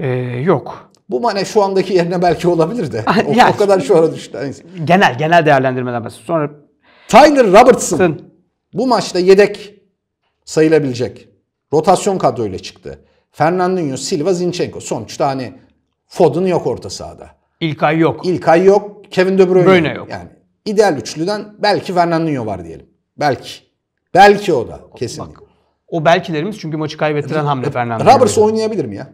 e, yok. Bu mane şu andaki yerine belki olabilir de. O, yani, o kadar şu ara düştü. Genel genel değerlendirmeden bahsediyor. Sonra Tyler Robertson Sın. bu maçta yedek sayılabilecek. Rotasyon kadroyla çıktı. Fernandinho, Silva, Zinchenko. Sonuçta hani Foden yok orta sahada. İlkay yok. İlkay yok. Kevin De Bruyne, Bruyne yok. Yani ideal üçlüden belki Fernandinho var diyelim. Belki. Belki o da kesinlikle. Bak, o belkilerimiz çünkü maçı kaybettiren hamle Fernandinho. Roberts oynayabilir mi ya?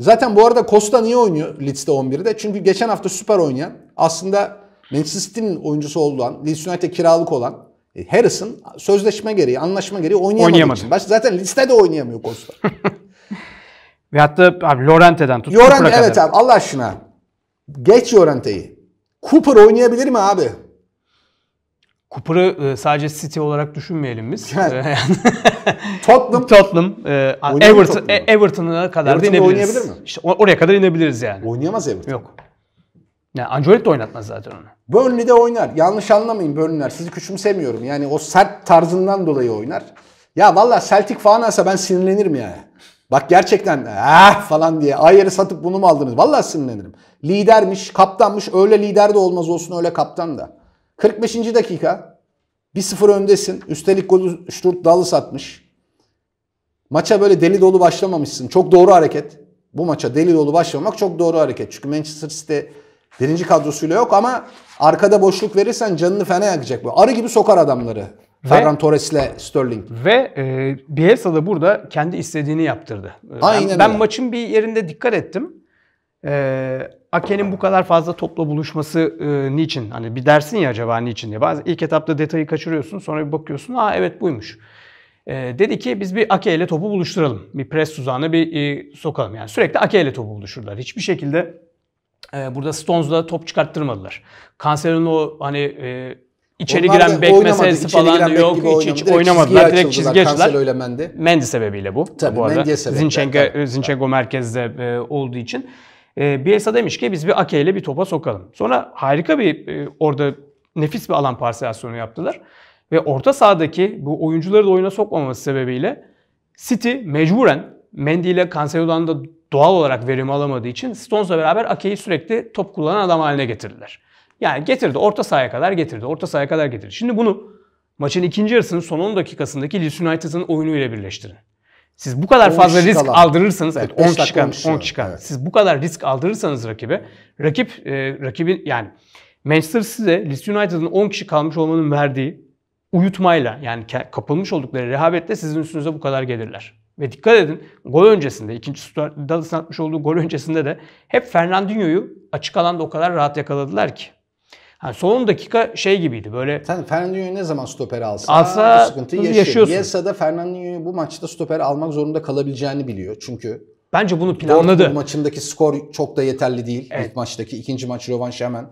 Zaten bu arada Costa niye oynuyor Leeds'te 11'de? Çünkü geçen hafta süper oynayan aslında Manchester City'nin oyuncusu olan, Leeds United kiralık olan e, Harrison sözleşme gereği, anlaşma gereği oynayamadığı oynayamadı. için. Baş, zaten liste de oynayamıyor Costa. Ve hatta abi Llorente'den tut. Lorente, evet abi Allah aşkına. Geç Lorenteyi. Cooper oynayabilir mi abi? Cooper'ı e, sadece City olarak düşünmeyelim biz. Yani. Tottenham. Tottenham. E, Everton, e, Everton'a kadar Everton'da inebiliriz. oynayabilir mi? İşte oraya kadar inebiliriz yani. Oynayamaz Everton. Yok. Yani Ancelotti oynatmaz zaten onu. Burnley'de oynar. Yanlış anlamayın Burnley'ler. Sizi küçümsemiyorum. Yani o sert tarzından dolayı oynar. Ya valla Celtic falan alsa ben sinirlenirim yani. Bak gerçekten ah falan diye Ayer'i satıp bunu mu aldınız? Valla sinirlenirim. Lidermiş, kaptanmış. Öyle lider de olmaz olsun öyle kaptan da. 45. dakika 1-0 öndesin. Üstelik golü Stuart Dallas atmış. Maça böyle deli dolu başlamamışsın. Çok doğru hareket. Bu maça deli dolu başlamak çok doğru hareket. Çünkü Manchester City birinci kadrosuyla yok ama arkada boşluk verirsen canını fena yakacak. Böyle arı gibi sokar adamları. Ve, Ferran Torres ile Sterling. Ve e, Bielsa da burada kendi istediğini yaptırdı. E, Aynen ben, ben maçın bir yerinde dikkat ettim. E, Ake'nin bu kadar fazla topla buluşması e, niçin? Hani bir dersin ya acaba niçin diye. Bazen ilk etapta detayı kaçırıyorsun sonra bir bakıyorsun aa evet buymuş. E, dedi ki biz bir Ake ile topu buluşturalım. Bir pres tuzağına bir e, sokalım. Yani sürekli Ake ile topu buluşurlar. Hiçbir şekilde e, burada Stones'la top çıkarttırmadılar. Kanser'in o hani e, İçeri Onlar giren bek meselesi falan giren yok. Hiç, oynamadı. hiç direkt oynamadılar. direkt çizgiye açtılar. Mendi. Mendi sebebiyle bu. Tabii bu arada. Zinchenko, Zinchenko merkezde e, olduğu için. E, Bielsa demiş ki biz bir Ake ile bir topa sokalım. Sonra harika bir e, orada nefis bir alan parselasyonu yaptılar. Ve orta sahadaki bu oyuncuları da oyuna sokmaması sebebiyle City mecburen Mendy ile Cancelo'dan da doğal olarak verim alamadığı için Stones'la beraber Ake'yi sürekli top kullanan adam haline getirdiler. Yani getirdi. Orta sahaya kadar getirdi. Orta sahaya kadar getirdi. Şimdi bunu maçın ikinci yarısının son 10 dakikasındaki Leeds United'ın oyunu ile birleştirin. Siz bu kadar fazla risk kalan. aldırırsanız, evet, 10 çıkan, 10 çıkan. Evet. Siz bu kadar risk aldırırsanız rakibe, rakip e, rakibin yani Manchester size Leeds United'ın 10 kişi kalmış olmanın verdiği uyutmayla yani kapılmış oldukları rehavetle sizin üstünüze bu kadar gelirler. Ve dikkat edin gol öncesinde, ikinci Dalas'ın atmış olduğu gol öncesinde de hep Fernandinho'yu açık alanda o kadar rahat yakaladılar ki. Ha, son dakika şey gibiydi böyle. Sen Fernandinho'yu ne zaman stoper alsa, alsa sıkıntı yaşıyor. yaşıyorsun. Bielsa da Fernandinho'yu bu maçta stoper almak zorunda kalabileceğini biliyor. Çünkü Bence bunu planladı. Dortmund maçındaki skor çok da yeterli değil. Evet. İlk maçtaki ikinci maç rövanş hemen.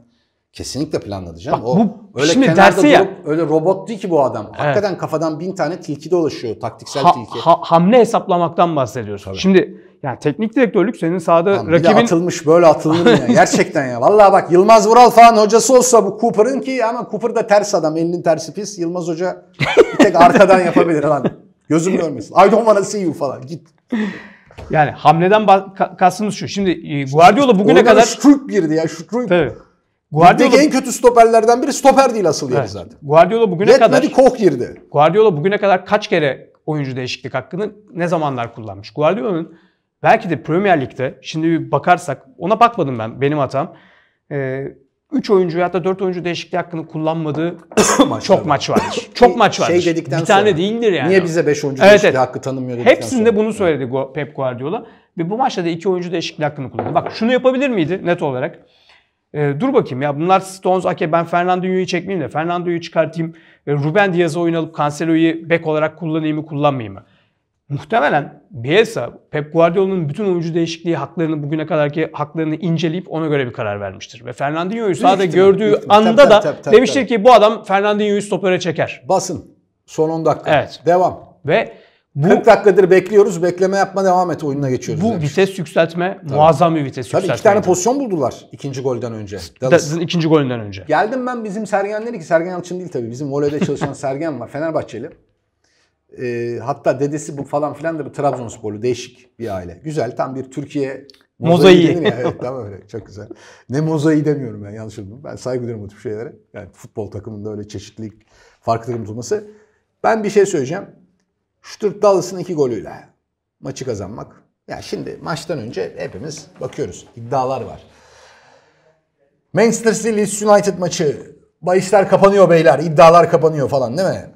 Kesinlikle planladı canım. Bak, o öyle şimdi kenarda ya. öyle robot değil ki bu adam. Evet. Hakikaten kafadan bin tane tilki dolaşıyor. Taktiksel ha, tilki. Ha, hamle hesaplamaktan bahsediyoruz. Tabii. Şimdi yani teknik direktörlük senin sahada Lan rakibin... Bir de atılmış böyle atılmış ya? Gerçekten ya. Vallahi bak Yılmaz Vural falan hocası olsa bu Cooper'ın ki ama Cooper da ters adam. Elinin tersi pis. Yılmaz Hoca bir tek arkadan yapabilir lan. Gözüm görmesin. I don't wanna see you falan. Git. Yani hamleden kastımız şu. Şimdi e, Guardiola bugüne Oradan kadar... Şutrup girdi ya. Şutrup. Tabii. Guardiola en kötü stoperlerden biri stoper değil asıl evet. zaten. Guardiola bugüne Yetmedi, kadar Koch girdi. Guardiola bugüne kadar kaç kere oyuncu değişiklik hakkını ne zamanlar kullanmış? Guardiola'nın belki de Premier Lig'de şimdi bir bakarsak ona bakmadım ben benim hatam. E, ee, 3 oyuncu ya da 4 oyuncu değişikliği hakkını kullanmadığı çok maç var şey çok maç var Şey dedikten bir tane sonra, değildir yani. Niye bize 5 oyuncu evet, değişikliği evet. hakkı tanımıyor dedikten Hepsinde sonra. bunu söyledi Pep Guardiola. Ve bu maçta da 2 oyuncu değişikliği hakkını kullandı. Bak şunu yapabilir miydi net olarak? E, dur bakayım ya bunlar Stones, Ake ben Fernandinho'yu çekmeyeyim de Fernandinho'yu çıkartayım. E, Ruben Diaz'ı oyun alıp Cancelo'yu bek olarak kullanayım mı kullanmayayım mı? Muhtemelen Bielsa, Pep Guardiola'nın bütün oyuncu değişikliği haklarını bugüne kadarki haklarını inceleyip ona göre bir karar vermiştir. Ve Fernandinho'yu sahada gördüğü büyük anda tabii, da tabii, tabii, demiştir ki bu adam Fernandinho'yu stopere çeker. Basın. Son 10 dakika. Evet. Devam. Ve bu, 40 dakikadır bekliyoruz. Bekleme yapma devam et oyununa geçiyoruz. Bu demiş. vites yükseltme Tabii. muazzam bir vites yükseltme Tabii iki tane pozisyon buldular ikinci golden önce. Dallas'ın ikinci golünden önce. Geldim ben bizim Sergen'leri ki Sergen alçın değil tabii. Bizim voleyde çalışan Sergen var. Fenerbahçeli. E, hatta dedesi bu falan filan da bir Trabzonsporlu değişik bir aile. Güzel tam bir Türkiye mozaiği. mozaiği. evet tam öyle çok güzel. Ne mozaiği demiyorum ben yanlış oldum. Ben saygı duyuyorum bu tip şeylere. Yani futbol takımında öyle çeşitlilik, farklı olması. Ben bir şey söyleyeceğim. Şuturt Dallas'ın iki golüyle maçı kazanmak. Ya şimdi maçtan önce hepimiz bakıyoruz. İddialar var. Manchester City Leeds United maçı. bayışlar kapanıyor beyler. İddialar kapanıyor falan değil mi?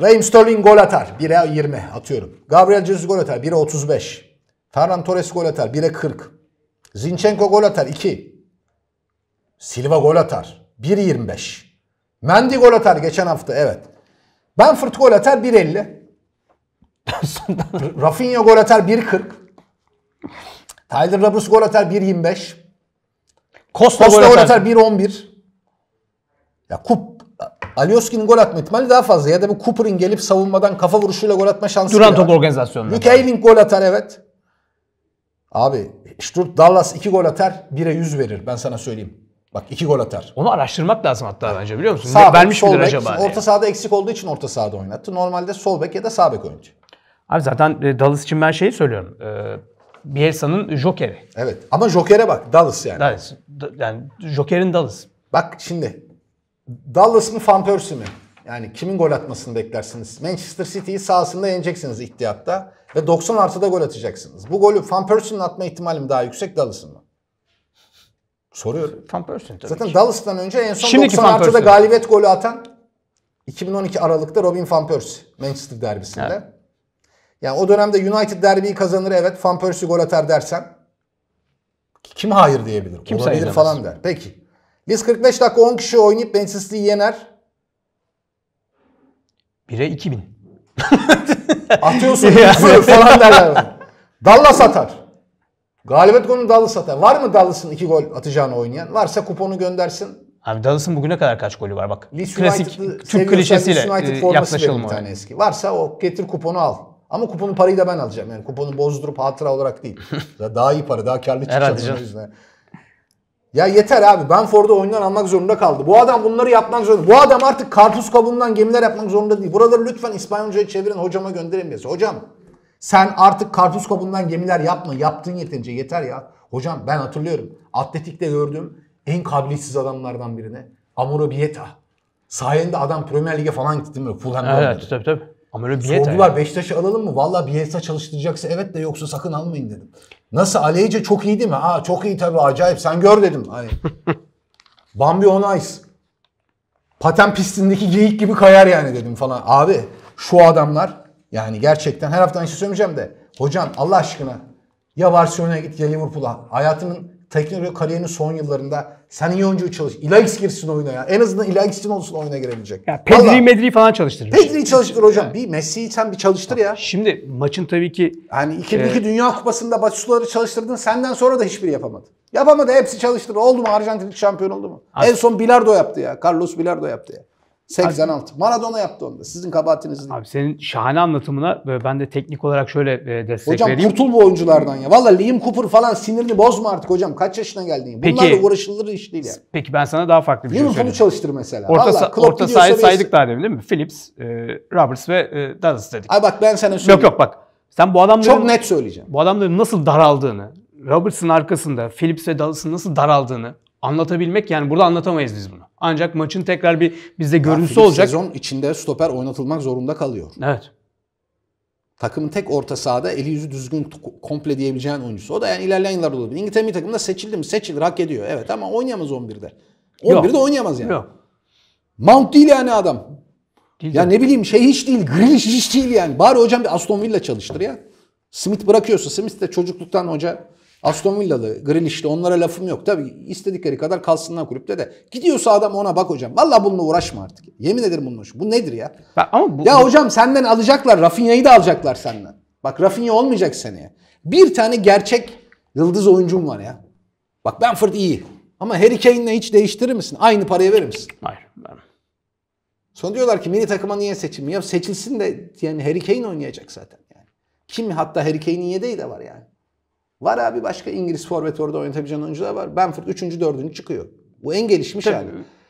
Raheem Sterling gol atar. 1'e 20 atıyorum. Gabriel Jesus gol atar. 1'e 35. Ferran Torres gol atar. 1'e 40. Zinchenko gol atar. 2. Silva gol atar. 1'e 25. Mendy gol atar geçen hafta. Evet. Benford gol atar. 1.50. Rafinha gol atar. 1.40. Tyler Roberts gol atar. 1.25. Costa, Costa gol atar. 1.11. Ya kup Alioski'nin gol atma ihtimali daha fazla. Ya da bu Cooper'ın gelip savunmadan kafa vuruşuyla gol atma şansı. Duran top organizasyonu. Luke Ayling gol atar evet. Abi Stuart Dallas 2 gol atar 1'e 100 verir ben sana söyleyeyim. Bak 2 gol atar. Onu araştırmak lazım hatta bence biliyor musun? Sağ Vermiş midir acaba? Orta yani? sahada eksik olduğu için orta sahada oynattı. Normalde sol bek ya da sağ bek oyuncu. Abi zaten e, Dallas için ben şeyi söylüyorum. E, Bielsa'nın Joker'i. Evet ama Joker'e bak Dallas yani. Dallas. Yani Joker'in Dallas. Bak şimdi Dallas mı Van Persie mi? Yani kimin gol atmasını beklersiniz? Manchester City'yi sahasında yeneceksiniz ihtiyatta ve 90 artıda gol atacaksınız. Bu golü Van Persie'nin atma ihtimali mi daha yüksek Dallas'ın mı? Soruyorum. Van Persie tabii Zaten ki. Dallas'tan önce en son Şimdiki 90 artıda Persie. galibiyet golü atan 2012 Aralık'ta Robin Van Persie Manchester derbisinde. Evet. Yani o dönemde United derbiyi kazanır evet Van Persie gol atar dersen kim hayır diyebilir? Kimse Olabilir ayıramaz. falan der. Peki. Biz 45 dakika 10 kişi oynayıp Man City'yi yener. 1'e 2000. Atıyorsun falan derler. Dallas atar. Galibiyet golünü Dallas atar. Var mı Dallas'ın 2 gol atacağını oynayan? Varsa kuponu göndersin. Abi Dallas'ın bugüne kadar kaç golü var bak. Leeds Klasik Türk klişesiyle e, yaklaşalım. Bir tane eski. Varsa o getir kuponu al. Ama kuponun parayı da ben alacağım. Yani kuponu bozdurup hatıra olarak değil. daha iyi para, daha karlı çıkacak. Herhalde ya yeter abi ben Ford'u oyundan almak zorunda kaldı. Bu adam bunları yapmak zorunda. Bu adam artık karpuz kabuğundan gemiler yapmak zorunda değil. Buraları lütfen İspanyolca'ya çevirin hocama gönderin yazı. Hocam sen artık karpuz kabuğundan gemiler yapma. Yaptığın yeterince yeter ya. Hocam ben hatırlıyorum. Atletik'te gördüğüm en kabiliyetsiz adamlardan birine. Amuro Bieta. Sayende adam Premier Lig'e falan gitti mi? Fulham'da Evet oynadı. tabii tabii. Amuro Bieta. Sordular Beşiktaş'ı alalım mı? Valla Bieta çalıştıracaksa evet de yoksa sakın almayın dedim. Nasıl aleyce çok iyi değil mi? Aa çok iyi tabii acayip sen gör dedim. Hani Bambi on ice. Paten pistindeki geyik gibi kayar yani dedim falan. Abi şu adamlar yani gerçekten her hafta aynı şey söylemeyeceğim de. Hocam Allah aşkına ya Barcelona'ya git ya Liverpool'a. Hayatının Tekin ve kariyerinin son yıllarında sen iyi oyuncuyu çalış. İlaix girsin oyuna ya. En azından İlaix'in olsun oyuna girebilecek. Ya Pedri Vallahi, Medri falan çalıştırır. Pedri'yi çalıştır hocam. Yani. Bir Messi'yi sen bir çalıştır ya. Şimdi maçın tabii ki... Yani 2002 e... Dünya Kupası'nda Batsuları çalıştırdın. Senden sonra da hiçbiri yapamadı. Yapamadı. Hepsi çalıştır. Oldu mu? Arjantinlik şampiyon oldu mu? As- en son Bilardo yaptı ya. Carlos Bilardo yaptı ya. 86. Maradona yaptı onu da. Sizin kabahatiniz değil. Abi senin şahane anlatımına ben de teknik olarak şöyle e, destek hocam, vereyim. Hocam kurtul bu oyunculardan ya. Valla Liam Cooper falan sinirini bozma artık hocam. Kaç yaşına geldin? Peki, Bunlarla uğraşılır iş değil ya. Yani. Peki ben sana daha farklı bir şey Liam şey söyleyeyim. Liam çalıştır mesela. Orta, Vallahi, orta sahayı saydık daha demin değil mi? Phillips, e, Roberts ve e, Douglas dedik. Ay bak ben sana söyleyeyim. Yok yok bak. Sen bu adamların... Çok net söyleyeceğim. Bu adamların nasıl daraldığını, Roberts'ın arkasında Phillips ve Dallas'ın nasıl daraldığını anlatabilmek yani burada anlatamayız biz bunu. Ancak maçın tekrar bir bizde görüntüsü yani olacak. Sezon içinde stoper oynatılmak zorunda kalıyor. Evet. Takımın tek orta sahada eli yüzü düzgün komple diyebileceğin oyuncusu. O da yani ilerleyen yıllarda olabilir. İngiltere milli takımında seçildi mi? Seçilir, hak ediyor. Evet ama oynayamaz 11'de. 11'de Yok. oynayamaz yani. Yok. Mount değil yani adam. Değil ya değil. ne bileyim şey hiç değil, Grealish hiç değil yani. Bari hocam bir Aston Villa çalıştır ya. Smith bırakıyorsa, Smith de çocukluktan hoca Aston Villa'lı, Grealish'li onlara lafım yok. Tabi istedikleri kadar kalsınlar kulüpte de. Gidiyorsa adam ona bak hocam. Valla bununla uğraşma artık. Yemin ederim bununla uğraşma. Bu nedir ya? Ben, ama bu, ya bu... hocam senden alacaklar. Rafinha'yı da alacaklar senden. Bak Rafinha olmayacak seneye. Bir tane gerçek yıldız oyuncum var ya. Bak Benford iyi. Ama Harry Kane'le hiç değiştirir misin? Aynı paraya verir misin? Hayır. Ben... Sonra diyorlar ki mini takıma niye seçilmiyor? Seçilsin de yani Harry Kane oynayacak zaten. Yani. Kim hatta Harry Kane'in yedeği de var yani. Var abi başka İngiliz forvet orada oynatabileceğin oyuncular var. Benford 3. 4. çıkıyor. Bu en gelişmiş Tabii. hali.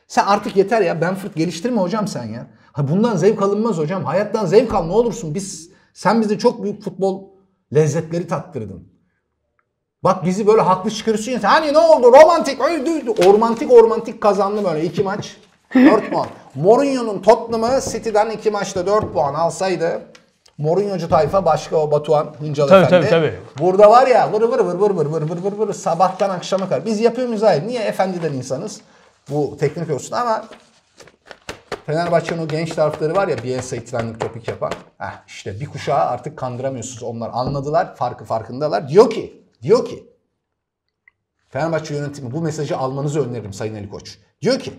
Sen artık yeter ya Benford geliştirme hocam sen ya. Ha bundan zevk alınmaz hocam. Hayattan zevk al ne olursun. Biz sen bize çok büyük futbol lezzetleri tattırdın. Bak bizi böyle haklı çıkarıyorsun Hani ne oldu? Romantik öldü. Ormantik ormantik kazandı böyle iki maç. 4 puan. Mourinho'nun Tottenham'ı City'den iki maçta 4 puan alsaydı Mourinho'cu tayfa başka o Batuhan Hıncal tabii, Efendi. Tabii, tabii. Burada var ya vır vır vır vır vır vır vır vır vır sabahtan akşama kadar. Biz yapıyor muyuz? Hayır. Niye efendiden insanız? Bu teknik olsun ama Fenerbahçe'nin o genç tarafları var ya Bielsa itrenlik topik yapan. Heh, işte bir kuşağı artık kandıramıyorsunuz. Onlar anladılar. Farkı farkındalar. Diyor ki, diyor ki Fenerbahçe yönetimi bu mesajı almanızı öneririm Sayın Ali Koç. Diyor ki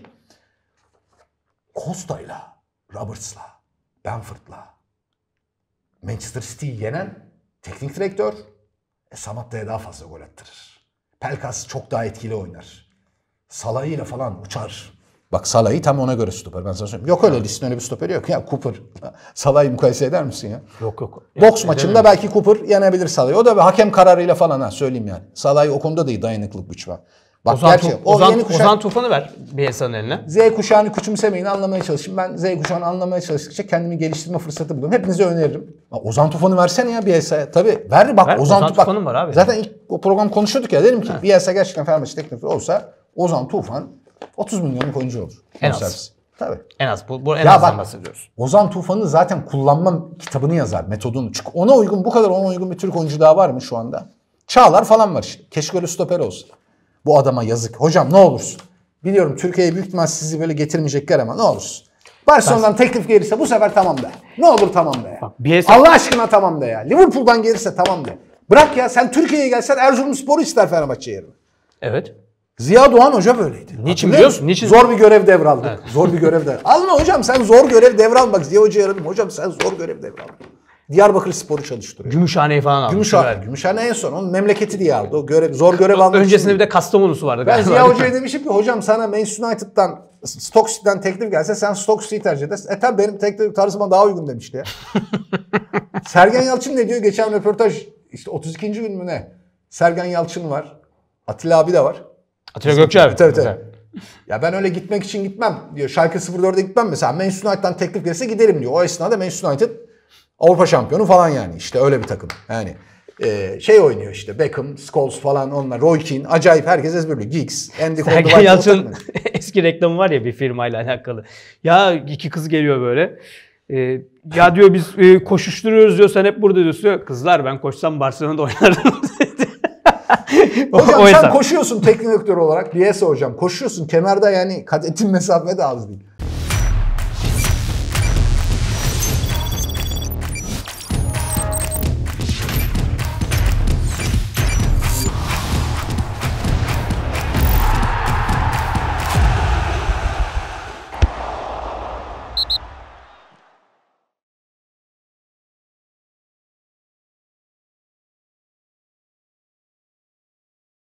Costa'yla, Roberts'la, Benford'la, Manchester City'yi yenen teknik direktör e, Samatta'ya daha fazla gol attırır. Pelkas çok daha etkili oynar. Salah'ıyla falan uçar. Bak Salah'ı tam ona göre stoper. Ben sana söyleyeyim. Yok öyle listede öyle bir stoperi yok. Ya Cooper. Salah'ı mukayese eder misin ya? Yok yok. Boks yani, maçında belki Cooper yenebilir Salah'ı. O da bir hakem kararıyla falan ha söyleyeyim yani. Salah'ı o konuda değil. iyi dayanıklık güç var. Bak Ozan, gerçi, o Ozan, yeni kuşak, Ozan Tufan'ı ver bir insanın eline. Z kuşağını küçümsemeyin anlamaya çalışın. Ben Z kuşağını anlamaya çalıştıkça kendimi geliştirme fırsatı buldum. Hepinize öneririm. Bak, Ozan Tufan'ı versene ya bir Bielsa'ya. Tabii ver bak ver, Ozan, Ozan Tufan'ın var abi. Zaten ilk o program konuşuyorduk ya dedim ki bir Bielsa gerçekten Fenerbahçe teknik olsa Ozan Tufan 30 milyonluk oyuncu olur. En az. Servis. Tabii. En az. Bu, bu en ya azdan bak, bahsediyoruz. Ozan Tufan'ı zaten kullanma kitabını yazar metodunu. Çünkü ona uygun bu kadar ona uygun bir Türk oyuncu daha var mı şu anda? Çağlar falan var işte. Keşke öyle stoper olsa. Bu adama yazık. Hocam ne olursun. Biliyorum Türkiye'ye büyük ihtimal sizi böyle getirmeyecekler ama ne olursun. Barcelona'dan teklif gelirse bu sefer tamam de. Ne olur tamam de. Bak, Bielsa... Allah aşkına tamam de ya. Liverpool'dan gelirse tamam de. Bırak ya sen Türkiye'ye gelsen Erzurumspor'u ister Fenerbahçe yerine. Evet. Ziya Doğan Hoca böyleydi. Niçin biliyor musun? Niçin? Zor bir görev devraldık. Evet. Zor bir görev devraldık. Alma hocam sen zor görev devral bak Ziya Hoca yaradım. Hocam sen zor görev devraldın. Diyarbakır Spor'u çalıştırıyor. Gümüşhane'yi falan aldı. Gümüşhane. Gümüşhane en son. Onun memleketi diye aldı. O görev, zor görev aldı. Öncesinde bir de Kastamonu'su vardı galiba. Ben Ziya Hoca'ya demişim ki hocam sana Manchester United'dan Stoke City'den teklif gelse sen Stoke City'yi tercih edersin. E tabi benim teklif tarzıma daha uygun demişti Sergen Yalçın ne diyor? Geçen röportaj işte 32. gün mü ne? Sergen Yalçın var. Atilla abi de var. Atilla Gökçe. Evet tabii. evet. Ya ben öyle gitmek için gitmem diyor. Şalke 04'e gitmem mesela. Manchester United'dan teklif gelse giderim diyor. O esnada Manchester United Avrupa şampiyonu falan yani işte öyle bir takım. Yani e, şey oynuyor işte Beckham, Scholes falan onlar. Roy Keane acayip herkes ezberliyor. Giggs, Andy Sergen Yalçın eski reklamı var ya bir firmayla alakalı. Ya iki kız geliyor böyle. E, ya diyor biz e, koşuşturuyoruz diyor sen hep burada diyorsun. Kızlar ben koşsam Barcelona'da oynardım. hocam o sen koşuyorsun teknik direktör olarak. Bielsa hocam koşuyorsun kemerde yani kat ettiğin mesafe de az değil.